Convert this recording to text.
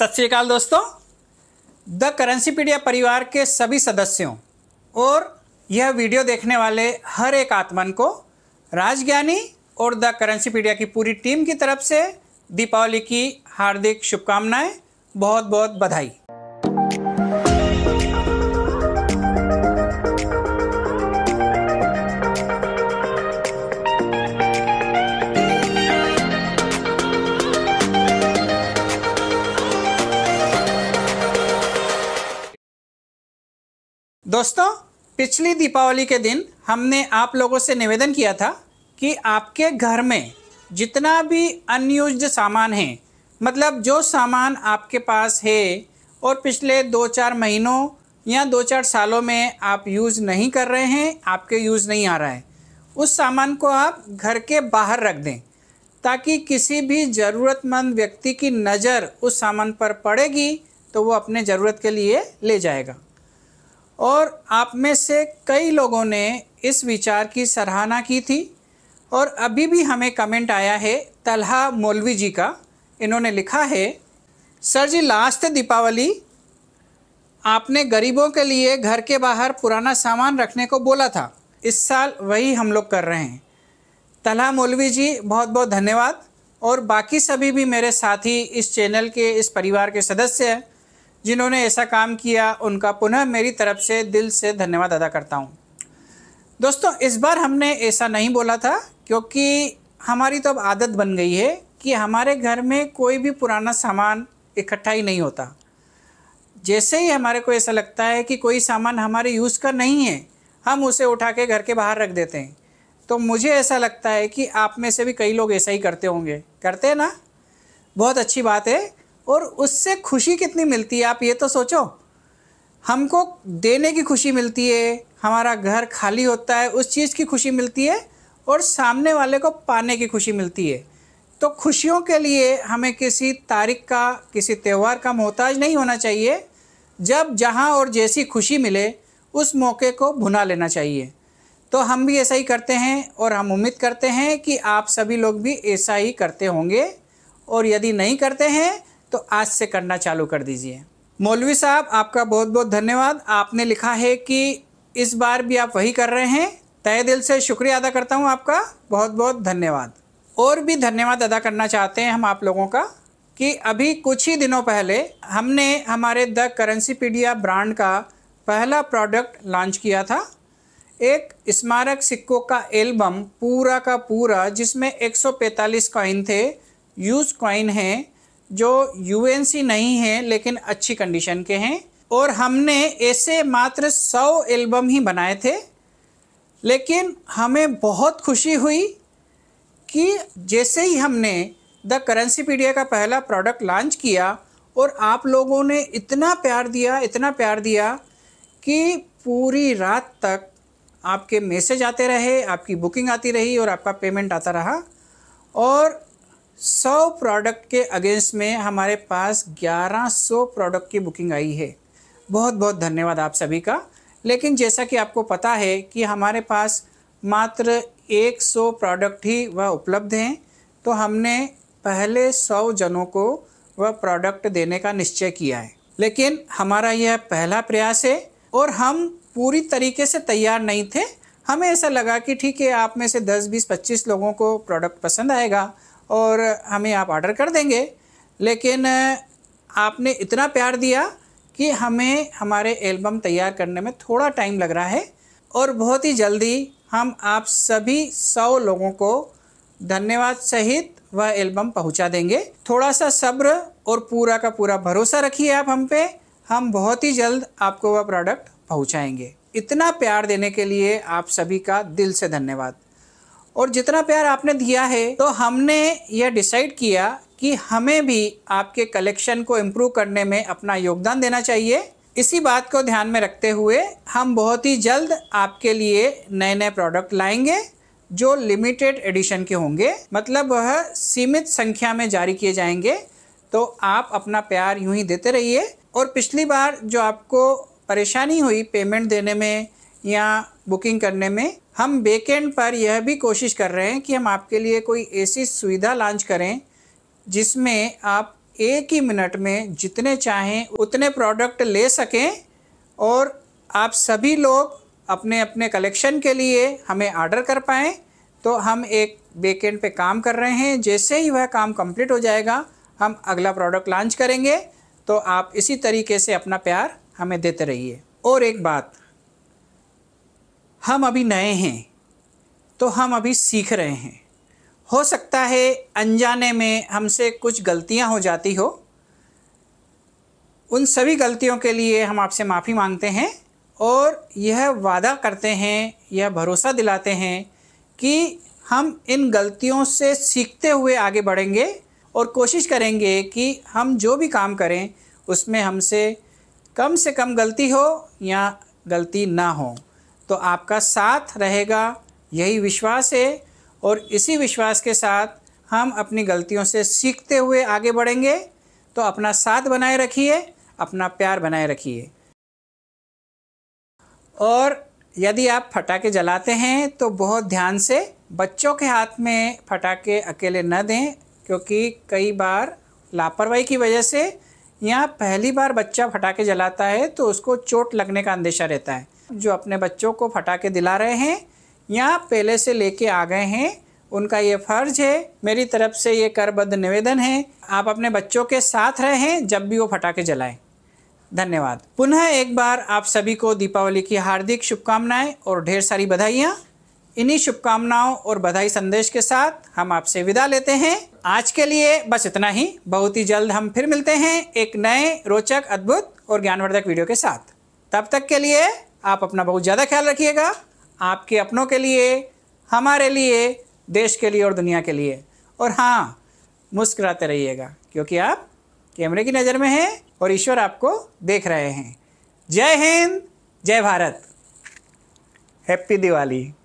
सत श्रीकाल दोस्तों द करेंसी पीडिया परिवार के सभी सदस्यों और यह वीडियो देखने वाले हर एक आत्मन को राजज्ञानी और द करेंसी पीडिया की पूरी टीम की तरफ से दीपावली की हार्दिक शुभकामनाएं बहुत बहुत बधाई दोस्तों पिछली दीपावली के दिन हमने आप लोगों से निवेदन किया था कि आपके घर में जितना भी अनयूज सामान है मतलब जो सामान आपके पास है और पिछले दो चार महीनों या दो चार सालों में आप यूज़ नहीं कर रहे हैं आपके यूज़ नहीं आ रहा है उस सामान को आप घर के बाहर रख दें ताकि किसी भी ज़रूरतमंद व्यक्ति की नज़र उस सामान पर पड़ेगी तो वो अपने ज़रूरत के लिए ले जाएगा और आप में से कई लोगों ने इस विचार की सराहना की थी और अभी भी हमें कमेंट आया है तलहा मौलवी जी का इन्होंने लिखा है सर जी लास्ट दीपावली आपने गरीबों के लिए घर के बाहर पुराना सामान रखने को बोला था इस साल वही हम लोग कर रहे हैं तलहा मौलवी जी बहुत बहुत धन्यवाद और बाकी सभी भी मेरे साथी इस चैनल के इस परिवार के सदस्य हैं जिन्होंने ऐसा काम किया उनका पुनः मेरी तरफ से दिल से धन्यवाद अदा करता हूँ दोस्तों इस बार हमने ऐसा नहीं बोला था क्योंकि हमारी तो अब आदत बन गई है कि हमारे घर में कोई भी पुराना सामान इकट्ठा ही नहीं होता जैसे ही हमारे को ऐसा लगता है कि कोई सामान हमारे यूज़ का नहीं है हम उसे उठा के घर के बाहर रख देते हैं तो मुझे ऐसा लगता है कि आप में से भी कई लोग ऐसा ही करते होंगे करते हैं ना बहुत अच्छी बात है और उससे खुशी कितनी मिलती है आप ये तो सोचो हमको देने की खुशी मिलती है हमारा घर खाली होता है उस चीज़ की खुशी मिलती है और सामने वाले को पाने की खुशी मिलती है तो खुशियों के लिए हमें किसी तारीख का किसी त्यौहार का मोहताज नहीं होना चाहिए जब जहाँ और जैसी खुशी मिले उस मौके को भुना लेना चाहिए तो हम भी ऐसा ही करते हैं और हम उम्मीद करते हैं कि आप सभी लोग भी ऐसा ही करते होंगे और यदि नहीं करते हैं तो आज से करना चालू कर दीजिए मौलवी साहब आपका बहुत बहुत धन्यवाद आपने लिखा है कि इस बार भी आप वही कर रहे हैं तय दिल से शुक्रिया अदा करता हूँ आपका बहुत बहुत धन्यवाद और भी धन्यवाद अदा करना चाहते हैं हम आप लोगों का कि अभी कुछ ही दिनों पहले हमने हमारे द करेंसी पीडिया ब्रांड का पहला प्रोडक्ट लॉन्च किया था एक स्मारक सिक्कों का एल्बम पूरा का पूरा जिसमें 145 कॉइन थे यूज कॉइन हैं जो यू नहीं है लेकिन अच्छी कंडीशन के हैं और हमने ऐसे मात्र सौ एल्बम ही बनाए थे लेकिन हमें बहुत खुशी हुई कि जैसे ही हमने द करेंसी पीडिया का पहला प्रोडक्ट लॉन्च किया और आप लोगों ने इतना प्यार दिया इतना प्यार दिया कि पूरी रात तक आपके मैसेज आते रहे आपकी बुकिंग आती रही और आपका पेमेंट आता रहा और सौ प्रोडक्ट के अगेंस्ट में हमारे पास ग्यारह सौ प्रोडक्ट की बुकिंग आई है बहुत बहुत धन्यवाद आप सभी का लेकिन जैसा कि आपको पता है कि हमारे पास मात्र 100 प्रोडक्ट ही वह उपलब्ध हैं तो हमने पहले 100 जनों को वह प्रोडक्ट देने का निश्चय किया है लेकिन हमारा यह पहला प्रयास है और हम पूरी तरीके से तैयार नहीं थे हमें ऐसा लगा कि ठीक है आप में से 10, 20, 25 लोगों को प्रोडक्ट पसंद आएगा और हमें आप ऑर्डर कर देंगे लेकिन आपने इतना प्यार दिया कि हमें हमारे एल्बम तैयार करने में थोड़ा टाइम लग रहा है और बहुत ही जल्दी हम आप सभी सौ लोगों को धन्यवाद सहित वह एल्बम पहुंचा देंगे थोड़ा सा सब्र और पूरा का पूरा भरोसा रखिए आप हम पे हम बहुत ही जल्द आपको वह प्रोडक्ट पहुंचाएंगे इतना प्यार देने के लिए आप सभी का दिल से धन्यवाद और जितना प्यार आपने दिया है तो हमने यह डिसाइड किया कि हमें भी आपके कलेक्शन को इम्प्रूव करने में अपना योगदान देना चाहिए इसी बात को ध्यान में रखते हुए हम बहुत ही जल्द आपके लिए नए नए प्रोडक्ट लाएंगे जो लिमिटेड एडिशन के होंगे मतलब वह सीमित संख्या में जारी किए जाएंगे तो आप अपना प्यार यूं ही देते रहिए और पिछली बार जो आपको परेशानी हुई पेमेंट देने में या बुकिंग करने में हम बेकेंड पर यह भी कोशिश कर रहे हैं कि हम आपके लिए कोई ऐसी सुविधा लॉन्च करें जिसमें आप एक ही मिनट में जितने चाहें उतने प्रोडक्ट ले सकें और आप सभी लोग अपने अपने कलेक्शन के लिए हमें आर्डर कर पाएँ तो हम एक बेकेंड पे काम कर रहे हैं जैसे ही वह काम कंप्लीट हो जाएगा हम अगला प्रोडक्ट लॉन्च करेंगे तो आप इसी तरीके से अपना प्यार हमें देते रहिए और एक बात हम अभी नए हैं तो हम अभी सीख रहे हैं हो सकता है अनजाने में हमसे कुछ गलतियां हो जाती हो उन सभी गलतियों के लिए हम आपसे माफ़ी मांगते हैं और यह वादा करते हैं यह भरोसा दिलाते हैं कि हम इन गलतियों से सीखते हुए आगे बढ़ेंगे और कोशिश करेंगे कि हम जो भी काम करें उसमें हमसे कम से कम गलती हो या गलती ना हो तो आपका साथ रहेगा यही विश्वास है और इसी विश्वास के साथ हम अपनी गलतियों से सीखते हुए आगे बढ़ेंगे तो अपना साथ बनाए रखिए अपना प्यार बनाए रखिए और यदि आप फटाके जलाते हैं तो बहुत ध्यान से बच्चों के हाथ में फटाके अकेले न दें क्योंकि कई बार लापरवाही की वजह से यहाँ पहली बार बच्चा फटाके जलाता है तो उसको चोट लगने का अंदेशा रहता है जो अपने बच्चों को फटाके दिला रहे हैं या पहले से लेके आ गए हैं उनका ये फ़र्ज है मेरी तरफ से ये करबद्ध निवेदन है आप अपने बच्चों के साथ रहें जब भी वो फटाके जलाएं धन्यवाद पुनः एक बार आप सभी को दीपावली की हार्दिक शुभकामनाएं और ढेर सारी बधाइयाँ इन्हीं शुभकामनाओं और बधाई संदेश के साथ हम आपसे विदा लेते हैं आज के लिए बस इतना ही बहुत ही जल्द हम फिर मिलते हैं एक नए रोचक अद्भुत और ज्ञानवर्धक वीडियो के साथ तब तक के लिए आप अपना बहुत ज़्यादा ख्याल रखिएगा आपके अपनों के लिए हमारे लिए देश के लिए और दुनिया के लिए और हाँ मुस्कुराते रहिएगा क्योंकि आप कैमरे की नज़र में हैं और ईश्वर आपको देख रहे हैं जय हिंद जय भारत हैप्पी दिवाली